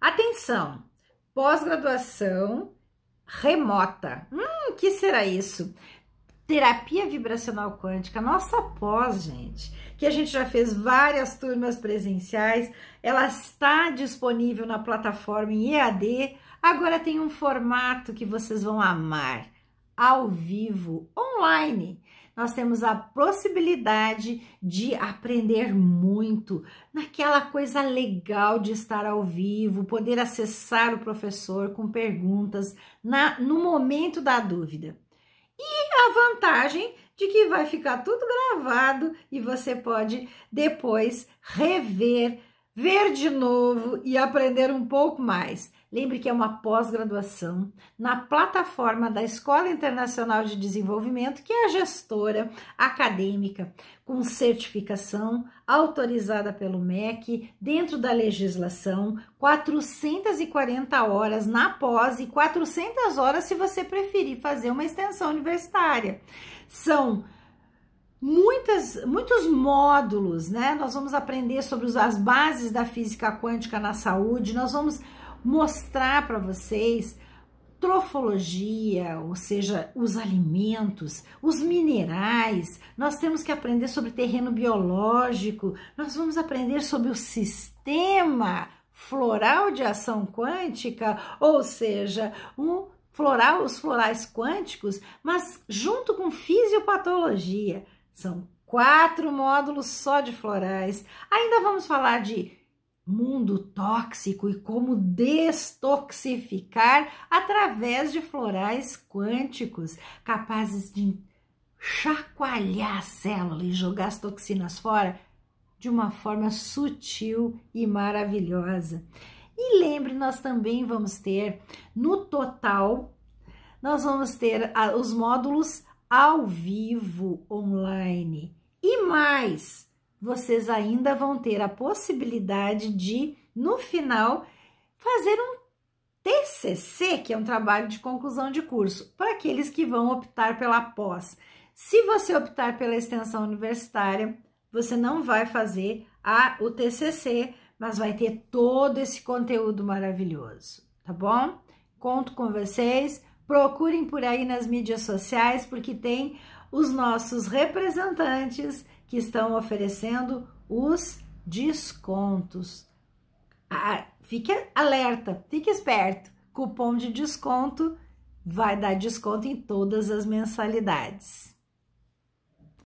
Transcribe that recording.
Atenção! Pós-graduação remota. Hum, que será isso? Terapia vibracional quântica, nossa pós, gente, que a gente já fez várias turmas presenciais, ela está disponível na plataforma em EAD, agora tem um formato que vocês vão amar ao vivo, online. Nós temos a possibilidade de aprender muito naquela coisa legal de estar ao vivo, poder acessar o professor com perguntas na, no momento da dúvida. E a vantagem de que vai ficar tudo gravado e você pode depois rever ver de novo e aprender um pouco mais. Lembre que é uma pós-graduação na plataforma da Escola Internacional de Desenvolvimento, que é a gestora acadêmica com certificação autorizada pelo MEC, dentro da legislação, 440 horas na pós e 400 horas se você preferir fazer uma extensão universitária. São muitas, muitos módulos, né? Nós vamos aprender sobre as bases da física quântica na saúde, nós vamos mostrar para vocês trofologia, ou seja, os alimentos, os minerais, nós temos que aprender sobre terreno biológico, nós vamos aprender sobre o sistema floral de ação quântica, ou seja, um floral, os florais quânticos, mas junto com fisiopatologia. São quatro módulos só de florais. Ainda vamos falar de mundo tóxico e como destoxificar através de florais quânticos, capazes de chacoalhar a célula e jogar as toxinas fora de uma forma sutil e maravilhosa. E lembre, nós também vamos ter no total nós vamos ter ah, os módulos ao vivo online. E mais, vocês ainda vão ter a possibilidade de, no final, fazer um TCC, que é um trabalho de conclusão de curso, para aqueles que vão optar pela pós. Se você optar pela extensão universitária, você não vai fazer a, o TCC, mas vai ter todo esse conteúdo maravilhoso, tá bom? Conto com vocês. Procurem por aí nas mídias sociais, porque tem os nossos representantes que estão oferecendo os descontos. Ah, fique alerta, fique esperto. Cupom de desconto vai dar desconto em todas as mensalidades.